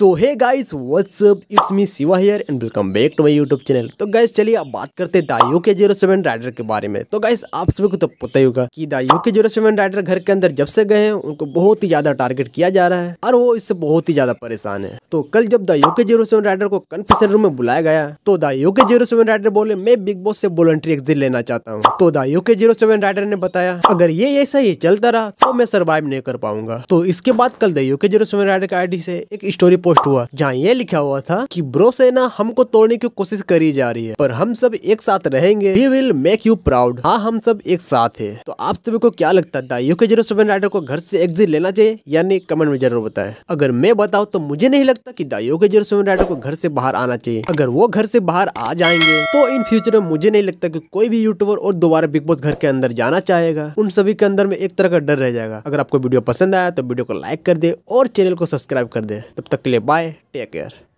so hey guys what's up it's me Siva here and welcome back to my YouTube channel तो guys चलिए अब बात करते हैं दाइयो के जीरो सेवन राइडर के बारे में तो गाइज आप सभी को तो पता ही होगा कि दाइयो के जीरो सेवन राइडर घर के अंदर जब से गए हैं उनको बहुत ही ज्यादा टारगेट किया जा रहा है और वो इससे बहुत ही ज्यादा परेशान है तो कल जब दाइयो के जीरो सेवन राइडर को कन्फेशन रूम में बुलाया गया तो दाइयो के जीरो सेवन राइडर बोले मैं बिग बॉस से वॉलंट्री एग्जिट लेना चाहता हूँ तो दाइयो के जीरो सेवन राइडर ने बताया अगर ये ऐसा ही चलता रहा तो मैं सर्वाइव नहीं कर पाऊंगा तो इसके बाद कल दाइयो के जीरो सेवन राइडर की आईडी से एक स्टोरी पोस्ट हुआ जहाँ ये लिखा हुआ था कि ब्रो सेना हमको तोड़ने की कोशिश करी जा रही है पर हम सब एक साथ रहेंगे we will make you proud हाँ हम सब एक साथ है तो आप सभी को क्या लगता था यूके जीरो सेवन राइडर को घर से एग्जिट लेना चाहिए यानी कमेंट में जरूर बताए अगर मैं बताऊँ तो मुझे नहीं लगता कि दाइयो के जीरो सेवन राइडर को घर से बाहर आना चाहिए अगर वो घर से बाहर आ जाएंगे तो इन फ्यूचर में मुझे नहीं लगता कि कोई भी यूट्यूबर और दोबारा बिग बॉस घर के अंदर जाना चाहेगा उन सभी के अंदर में एक तरह का डर रह जाएगा अगर आपको वीडियो पसंद आया तो वीडियो को लाइक कर दे और चैनल को सब्सक्राइब कर दे तब तक के लिए बाय टेक केयर